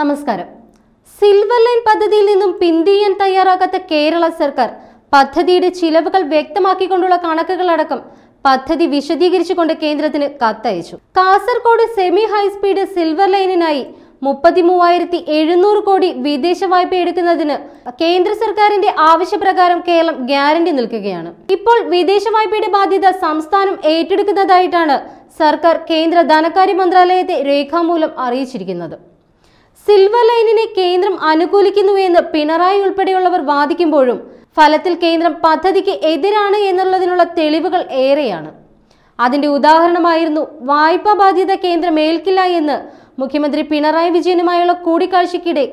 നമസ്കാരം silver line പദ്ധതിയിൽ നിന്നും പിന്തിരിയാൻ തയ്യാറാകാത്ത കേരള സർക്കാർ പദ്ധതിയുടെ ചിലവുകൾ വ്യക്തമാക്കിക്കൊണ്ടുള്ള കണക്കുകളടക്കം പദ്ധതി വിശദീകരിച്ചുകൊണ്ട് കേന്ദ്രത്തിന് കത്തയച്ചു കാസർഗോഡ് സെമി ഹൈസ്പീഡ് സിൽവർ ലൈനിനായി മുപ്പത്തി മൂവായിരത്തി എഴുന്നൂറ് കോടി വിദേശ വായ്പ എടുക്കുന്നതിന് കേന്ദ്ര സർക്കാരിന്റെ ആവശ്യപ്രകാരം കേരളം ഗ്യാരണ്ടി നിൽക്കുകയാണ് ഇപ്പോൾ വിദേശ വായ്പയുടെ ബാധ്യത സംസ്ഥാനം ഏറ്റെടുക്കുന്നതായിട്ടാണ് സർക്കാർ കേന്ദ്ര ധനകാര്യ മന്ത്രാലയത്തെ രേഖാമൂലം അറിയിച്ചിരിക്കുന്നത് സിൽവർ ലൈനിനെ കേന്ദ്രം അനുകൂലിക്കുന്നു എന്ന് പിണറായി ഉൾപ്പെടെയുള്ളവർ വാദിക്കുമ്പോഴും ഫലത്തിൽ കേന്ദ്രം പദ്ധതിക്ക് എതിരാണ് എന്നുള്ളതിനുള്ള തെളിവുകൾ ഏറെയാണ് അതിന്റെ ഉദാഹരണമായിരുന്നു വായ്പാ ബാധ്യത കേന്ദ്രം ഏൽക്കില്ല എന്ന് മുഖ്യമന്ത്രി പിണറായി വിജയനുമായുള്ള കൂടിക്കാഴ്ചയ്ക്കിടെ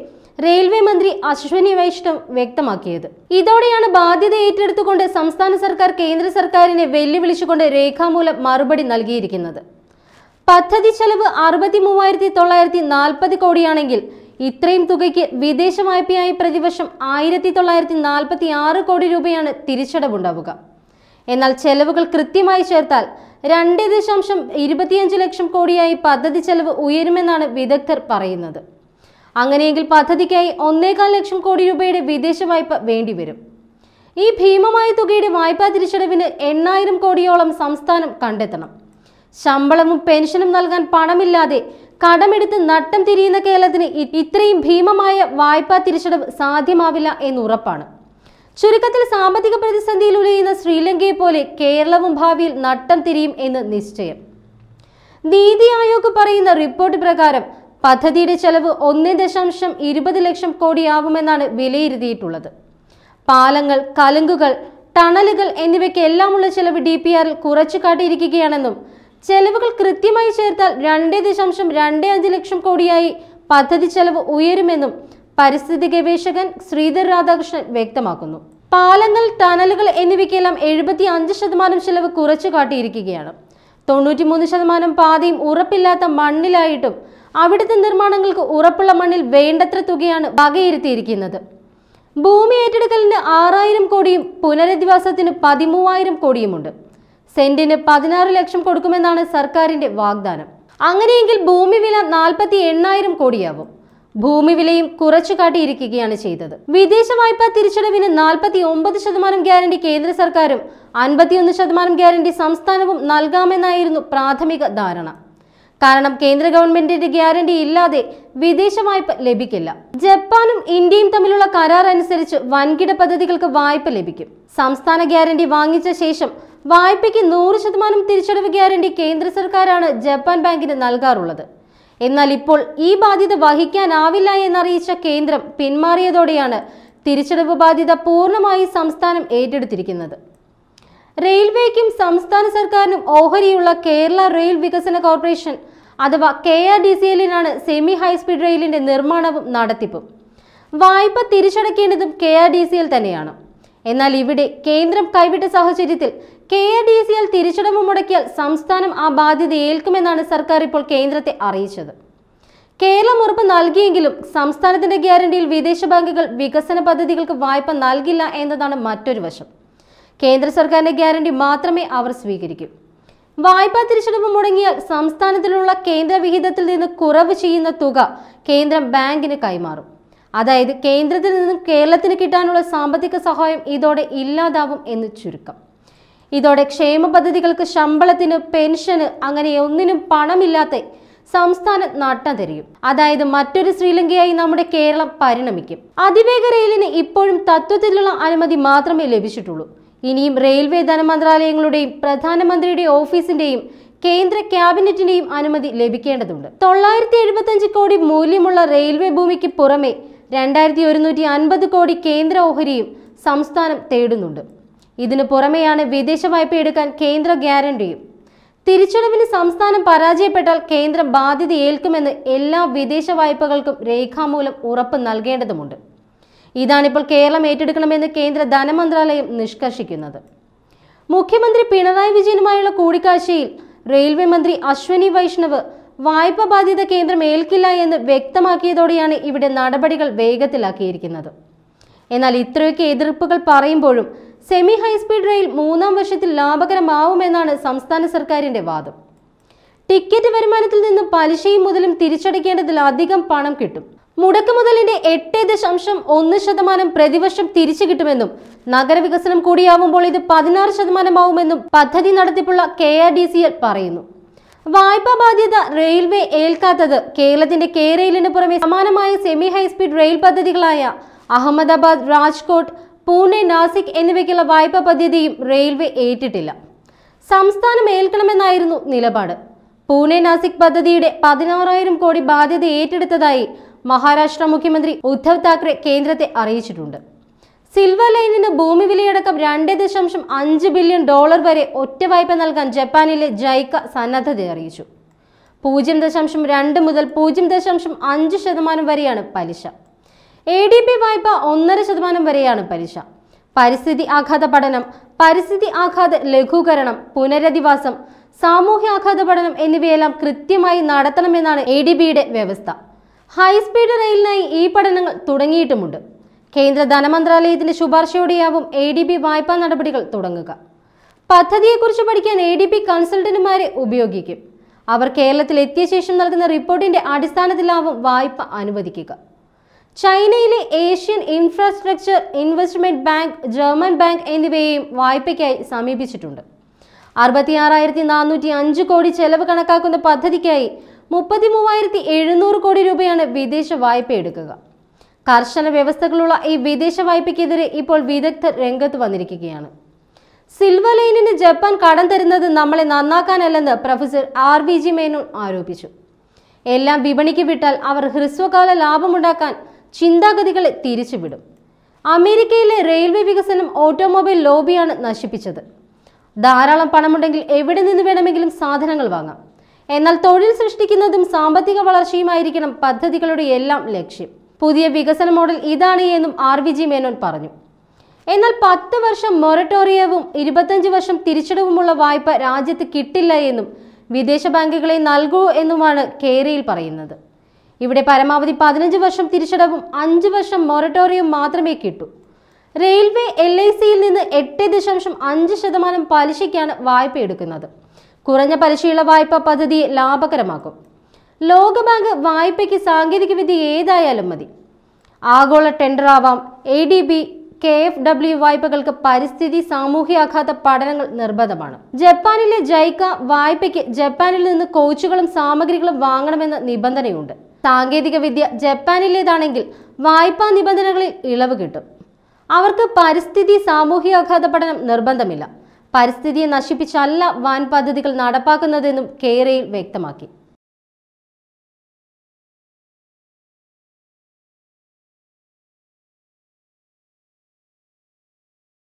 റെയിൽവേ മന്ത്രി അശ്വനി വൈഷ്ണവ് വ്യക്തമാക്കിയത് ഇതോടെയാണ് ബാധ്യത ഏറ്റെടുത്തുകൊണ്ട് സംസ്ഥാന സർക്കാർ കേന്ദ്ര സർക്കാരിനെ വെല്ലുവിളിച്ചുകൊണ്ട് രേഖാമൂലം മറുപടി നൽകിയിരിക്കുന്നത് പദ്ധതി ചെലവ് അറുപത്തി മൂവായിരത്തി തൊള്ളായിരത്തി നാൽപ്പത് കോടിയാണെങ്കിൽ ഇത്രയും തുകയ്ക്ക് വിദേശ വായ്പയായി പ്രതിവർഷം ആയിരത്തി തൊള്ളായിരത്തി നാൽപ്പത്തി ആറ് കോടി രൂപയാണ് തിരിച്ചടവുണ്ടാവുക എന്നാൽ ചെലവുകൾ കൃത്യമായി ചേർത്താൽ രണ്ട് ദശാംശം ഇരുപത്തിയഞ്ച് ലക്ഷം കോടിയായി പദ്ധതി ചെലവ് ഉയരുമെന്നാണ് വിദഗ്ധർ പറയുന്നത് അങ്ങനെയെങ്കിൽ പദ്ധതിക്കായി ഒന്നേകാൽ ലക്ഷം കോടി രൂപയുടെ വിദേശ വായ്പ വേണ്ടിവരും ഈ ഭീമമായ തുകയുടെ വായ്പാ തിരിച്ചടവിന് എണ്ണായിരം കോടിയോളം സംസ്ഥാനം കണ്ടെത്തണം ശമ്പളവും പെൻഷനും നൽകാൻ പണമില്ലാതെ കടമെടുത്ത് നട്ടം തിരിയുന്ന കേരളത്തിന് ഇത്രയും ഭീമമായ വായ്പാ തിരിച്ചടവ് സാധ്യമാവില്ല എന്നുറപ്പാണ് ചുരുക്കത്തിൽ സാമ്പത്തിക പ്രതിസന്ധിയിൽ ഉലയുന്ന ശ്രീലങ്കയെ പോലെ കേരളവും ഭാവിയിൽ നട്ടം തിരിയും എന്ന് നിശ്ചയം നീതി ആയോഗ് പറയുന്ന റിപ്പോർട്ട് പ്രകാരം പദ്ധതിയുടെ ചെലവ് ഒന്ന് ദശാംശം ഇരുപത് ലക്ഷം കോടിയാവുമെന്നാണ് വിലയിരുത്തിയിട്ടുള്ളത് പാലങ്ങൾ കലുങ്കുകൾ ടണലുകൾ എന്നിവയ്ക്കെല്ലാമുള്ള ചെലവ് ഡി പി ആറിൽ കുറച്ചു കാട്ടിയിരിക്കുകയാണെന്നും ചെലവുകൾ കൃത്യമായി ചേർത്താൽ രണ്ട് ദശാംശം രണ്ട് അഞ്ച് ലക്ഷം കോടിയായി പദ്ധതി ചെലവ് ഉയരുമെന്നും പരിസ്ഥിതി ഗവേഷകൻ ശ്രീധർ രാധാകൃഷ്ണൻ വ്യക്തമാക്കുന്നു പാലങ്ങൾ ടണലുകൾ എന്നിവയ്ക്കെല്ലാം എഴുപത്തി അഞ്ച് ശതമാനം ചെലവ് കുറച്ചു കാട്ടിയിരിക്കുകയാണ് തൊണ്ണൂറ്റിമൂന്ന് ശതമാനം പാതയും ഉറപ്പില്ലാത്ത മണ്ണിലായിട്ടും അവിടുത്തെ നിർമ്മാണങ്ങൾക്ക് ഉറപ്പുള്ള മണ്ണിൽ വേണ്ടത്ര തുകയാണ് വകയിരുത്തിയിരിക്കുന്നത് ഭൂമി ഏറ്റെടുക്കലിന് ആറായിരം കോടിയും പുനരധിവാസത്തിന് പതിമൂവായിരം കോടിയുമുണ്ട് സെന്റിന് പതിനാറ് ലക്ഷം കൊടുക്കുമെന്നാണ് സർക്കാരിന്റെ വാഗ്ദാനം അങ്ങനെയെങ്കിൽ ഭൂമി വില നാൽപ്പത്തി എണ്ണായിരം കോടിയാവും ഭൂമി വിലയും കുറച്ചു കാട്ടിയിരിക്കുകയാണ് ചെയ്തത് വിദേശ വായ്പ തിരിച്ചടവിന് നാൽപ്പത്തി ഒമ്പത് ശതമാനം ഗ്യാരണ്ടി കേന്ദ്ര സർക്കാരും അൻപത്തിയൊന്ന് ശതമാനം ഗ്യാരണ്ടി സംസ്ഥാനവും നൽകാമെന്നായിരുന്നു പ്രാഥമിക ധാരണ കാരണം കേന്ദ്ര ഗവൺമെന്റിന്റെ ഗ്യാരണ്ടി ഇല്ലാതെ വിദേശ വായ്പ ലഭിക്കില്ല ജപ്പാനും ഇന്ത്യയും തമ്മിലുള്ള കരാർ അനുസരിച്ച് വൻകിട പദ്ധതികൾക്ക് വായ്പ ലഭിക്കും സംസ്ഥാന ഗ്യാരണ്ടി വാങ്ങിച്ച ശേഷം വായ്പയ്ക്ക് നൂറ് ശതമാനം തിരിച്ചടവ് ഗ്യാരണ്ടി കേന്ദ്ര സർക്കാരാണ് ജപ്പാൻ ബാങ്കിന് നൽകാറുള്ളത് എന്നാൽ ഇപ്പോൾ ഈ ബാധ്യത വഹിക്കാനാവില്ല എന്നറിയിച്ച കേന്ദ്രം പിന്മാറിയതോടെയാണ് തിരിച്ചടവ് ബാധ്യത പൂർണ്ണമായി സംസ്ഥാനം ഏറ്റെടുത്തിരിക്കുന്നത് റെയിൽവേക്കും സംസ്ഥാന സർക്കാരിനും ഓഹരിയുള്ള കേരള റെയിൽ വികസന കോർപ്പറേഷൻ അഥവാ കെ ആർ ഡി സി എല്ലിനാണ് സെമി ഹൈസ്പീഡ് റെയിലിന്റെ നിർമ്മാണവും നടത്തിപ്പും വായ്പ തിരിച്ചടക്കേണ്ടതും K R D C L തന്നെയാണ് എന്നാൽ ഇവിടെ കേന്ദ്രം കൈവിട്ട സാഹചര്യത്തിൽ K A D C L തിരിച്ചടവ് മുടക്കിയാൽ സംസ്ഥാനം ആ ബാധ്യത ഏൽക്കുമെന്നാണ് സർക്കാർ ഇപ്പോൾ കേന്ദ്രത്തെ അറിയിച്ചത് കേരളം ഉറപ്പ് നൽകിയെങ്കിലും സംസ്ഥാനത്തിന്റെ ഗ്യാരണ്ടിയിൽ വിദേശ ബാങ്കുകൾ വികസന പദ്ധതികൾക്ക് വായ്പ നൽകില്ല എന്നതാണ് മറ്റൊരു വശം കേന്ദ്ര സർക്കാരിന്റെ ഗ്യാരണ്ടി മാത്രമേ അവർ സ്വീകരിക്കൂ വായ്പാ തിരിച്ചടവ് മുടങ്ങിയാൽ സംസ്ഥാനത്തിലുള്ള കേന്ദ്ര വിഹിതത്തിൽ നിന്ന് കുറവ് ചെയ്യുന്ന തുക കേന്ദ്രം ബാങ്കിന് കൈമാറും അതായത് കേന്ദ്രത്തിൽ നിന്നും കേരളത്തിന് കിട്ടാനുള്ള സാമ്പത്തിക സഹായം ഇതോടെ ഇല്ലാതാവും എന്ന് ചുരുക്കം ഇതോടെ ക്ഷേമ പദ്ധതികൾക്ക് ശമ്പളത്തിന് പെൻഷന് അങ്ങനെ ഒന്നിനും പണമില്ലാത്ത സംസ്ഥാനം നട്ടം തിരിയും അതായത് മറ്റൊരു ശ്രീലങ്കയായി നമ്മുടെ കേരളം പരിണമിക്കും അതിവേഗ റെയിലിന് ഇപ്പോഴും തത്വത്തിലുള്ള അനുമതി മാത്രമേ ലഭിച്ചിട്ടുള്ളൂ ഇനിയും റെയിൽവേ ധനമന്ത്രാലയങ്ങളുടെയും പ്രധാനമന്ത്രിയുടെ ഓഫീസിന്റെയും കേന്ദ്ര ക്യാബിനറ്റിന്റെയും അനുമതി ലഭിക്കേണ്ടതുണ്ട് തൊള്ളായിരത്തി എഴുപത്തഞ്ച് കോടി മൂല്യമുള്ള റെയിൽവേ ഭൂമിക്ക് പുറമെ രണ്ടായിരത്തി ഒരുന്നൂറ്റി അൻപത് കോടി കേന്ദ്ര ഓഹരിയും സംസ്ഥാനം തേടുന്നുണ്ട് ഇതിനു പുറമെയാണ് വിദേശ വായ്പ എടുക്കാൻ കേന്ദ്ര ഗ്യാരണ്ടിയും തിരിച്ചടവിന് സംസ്ഥാനം പരാജയപ്പെട്ടാൽ കേന്ദ്രം ബാധ്യത ഏൽക്കുമെന്ന് എല്ലാ വിദേശ വായ്പകൾക്കും രേഖാമൂലം ഉറപ്പ് നൽകേണ്ടതുണ്ട് ഇതാണിപ്പോൾ കേരളം ഏറ്റെടുക്കണമെന്ന് കേന്ദ്ര ധനമന്ത്രാലയം നിഷ്കർഷിക്കുന്നത് മുഖ്യമന്ത്രി പിണറായി വിജയനുമായുള്ള കൂടിക്കാഴ്ചയിൽ റെയിൽവേ മന്ത്രി അശ്വനി വൈഷ്ണവ് വായ്പ ബാധ്യത കേന്ദ്രം ഏൽക്കില്ല എന്ന് വ്യക്തമാക്കിയതോടെയാണ് ഇവിടെ നടപടികൾ വേഗത്തിലാക്കിയിരിക്കുന്നത് എന്നാൽ ഇത്രയൊക്കെ എതിർപ്പുകൾ പറയുമ്പോഴും സെമി ഹൈസ്പീഡ് റെയിൽ മൂന്നാം വർഷത്തിൽ ലാഭകരമാവുമെന്നാണ് സംസ്ഥാന സർക്കാരിന്റെ വാദം ടിക്കറ്റ് വരുമാനത്തിൽ നിന്ന് പലിശയും മുതലും തിരിച്ചടയ്ക്കേണ്ടതിൽ അധികം പണം കിട്ടും മുടക്ക് മുതലിന്റെ എട്ട് ദശാംശം ഒന്ന് ശതമാനം പ്രതിവർഷം തിരിച്ചു കിട്ടുമെന്നും നഗരവികസനം കൂടിയാവുമ്പോൾ ഇത് പതിനാറ് ശതമാനമാവുമെന്നും പദ്ധതി നടത്തിപ്പുള്ള K R D C L പറയുന്നു വായ്പാ ബാധ്യത റെയിൽവേ ഏൽക്കാത്തത് കേരളത്തിന്റെ കെ റെയിലിന് പുറമെ സമാനമായ സെമി ഹൈസ്പീഡ് റെയിൽ പദ്ധതികളായ അഹമ്മദാബാദ് രാജ്കോട്ട് പൂനെ നാസിക് എന്നിവയ്ക്കുള്ള വായ്പാ പദ്ധതിയും റെയിൽവേ ഏറ്റിട്ടില്ല സംസ്ഥാനം ഏൽക്കണമെന്നായിരുന്നു നിലപാട് പൂനെ നാസിക് പദ്ധതിയുടെ പതിനാറായിരം കോടി ബാധ്യത ഏറ്റെടുത്തതായി മഹാരാഷ്ട്ര മുഖ്യമന്ത്രി ഉദ്ധവ് താക്കറെ കേന്ദ്രത്തെ അറിയിച്ചിട്ടുണ്ട് സിൽവർ ലൈനിന് ഭൂമി വിലയടക്കം രണ്ട് ദശാംശം അഞ്ച് ബില്യൺ ഡോളർ വരെ ഒറ്റ വായ്പ നൽകാൻ ജപ്പാനിലെ ജൈക്ക സന്നദ്ധത അറിയിച്ചു പൂജ്യം ദശാംശം രണ്ട് മുതൽ പൂജ്യം ദശാംശം അഞ്ച് ശതമാനം വരെയാണ് പലിശ എ ഡി പി വായ്പ ഒന്നര ശതമാനം വരെയാണ് പലിശ പരിസ്ഥിതി ആഘാത പഠനം പരിസ്ഥിതി ആഘാത ലഘൂകരണം പുനരധിവാസം സാമൂഹ്യ ആഘാത പഠനം എന്നിവയെല്ലാം കൃത്യമായി നടത്തണമെന്നാണ് എ ഡി ബിയുടെ വ്യവസ്ഥ ഹൈസ്പീഡ് റെയിലിനായി ഈ പഠനങ്ങൾ തുടങ്ങിയിട്ടുമുണ്ട് കേന്ദ്ര ധനമന്ത്രാലയത്തിന്റെ ശുപാർശയോടെയാവും എ ഡി ബി വായ്പാ നടപടികൾ തുടങ്ങുക പദ്ധതിയെക്കുറിച്ച് പഠിക്കാൻ എ ഡി ബി കൺസൾട്ടന്റുമാരെ ഉപയോഗിക്കും അവർ കേരളത്തിൽ എത്തിയ ശേഷം നൽകുന്ന റിപ്പോർട്ടിന്റെ അടിസ്ഥാനത്തിലാവും വായ്പ അനുവദിക്കുക ചൈനയിലെ Asian Infrastructure Investment Bank German bank എന്നിവയെയും വായ്പയ്ക്കായി സമീപിച്ചിട്ടുണ്ട് അറുപത്തിയാറായിരത്തി നാനൂറ്റി അഞ്ച് കോടി ചെലവ് കണക്കാക്കുന്ന പദ്ധതിക്കായി മുപ്പത്തി മൂവായിരത്തി എഴുന്നൂറ് കോടി രൂപയാണ് വിദേശ വായ്പ എടുക്കുക കർശന വ്യവസ്ഥകളുള്ള ഈ വിദേശ വായ്പയ്ക്കെതിരെ ഇപ്പോൾ വിദഗ്ധ രംഗത്ത് വന്നിരിക്കുകയാണ് സിൽവർ ലൈനിന് ജപ്പാൻ കടം തരുന്നത് നമ്മളെ നന്നാക്കാനല്ലെന്ന് professor R V G Menon ആരോപിച്ചു എല്ലാം വിപണിക്ക് വിട്ടാൽ അവർ ഹ്രസ്വകാല ലാഭമുണ്ടാക്കാൻ ചിന്താഗതികളെ തിരിച്ചുവിടും അമേരിക്കയിലെ റെയിൽവേ വികസനം ഓട്ടോമൊബൈൽ ലോബിയാണ് നശിപ്പിച്ചത് ധാരാളം പണമുണ്ടെങ്കിൽ എവിടെ നിന്ന് വേണമെങ്കിലും സാധനങ്ങൾ വാങ്ങാം എന്നാൽ തൊഴിൽ സൃഷ്ടിക്കുന്നതും സാമ്പത്തിക വളർച്ചയുമായിരിക്കണം പദ്ധതികളുടെ എല്ലാം ലക്ഷ്യം പുതിയ വികസന മോഡൽ ഇതാണ് എന്നും ആർ വി ജി മേനോൻ പറഞ്ഞു എന്നാൽ പത്ത് വർഷം മൊറട്ടോറിയവും ഇരുപത്തഞ്ച് വർഷം തിരിച്ചടവുമുള്ള വായ്പ രാജ്യത്ത് കിട്ടില്ല എന്നും വിദേശ ബാങ്കുകളെ നൽകൂ എന്നുമാണ് കേരയിൽ പറയുന്നത് ഇവിടെ പരമാവധി പതിനഞ്ച് വർഷം തിരിച്ചടവും അഞ്ച് വർഷം മൊറട്ടോറിയം മാത്രമേ കിട്ടൂ റെയിൽവേ എൽ ഐ സിയിൽ നിന്ന് എട്ട് ദശാംശം അഞ്ച് ശതമാനം പലിശയ്ക്കാണ് വായ്പ എടുക്കുന്നത് കുറഞ്ഞ പലിശയുള്ള വായ്പ പദ്ധതിയെ ലാഭകരമാക്കും ലോകബാങ്ക് വായ്പയ്ക്ക് സാങ്കേതികവിദ്യ ഏതായാലും മതി ആഗോള ടെൻഡർ ആവാം A D B K F W വായ്പകൾക്ക് പരിസ്ഥിതി സാമൂഹ്യാഘാത പഠനങ്ങൾ നിർബന്ധമാണ് ജപ്പാനിലെ ജൈക്ക വായ്പയ്ക്ക് ജപ്പാനിൽ നിന്ന് കോച്ചുകളും സാമഗ്രികളും വാങ്ങണമെന്ന നിബന്ധനയുണ്ട് വിദ്യ ജപ്പാനിലേതാണെങ്കിൽ വായ്പാ നിബന്ധനകളിൽ ഇളവ് കിട്ടും അവർക്ക് പരിസ്ഥിതി ആഘാത പഠനം നിർബന്ധമില്ല പരിസ്ഥിതിയെ നശിപ്പിച്ചല്ല വാൻ പദ്ധതികൾ നടപ്പാക്കുന്നതെന്നും കേരയിൽ വ്യക്തമാക്കി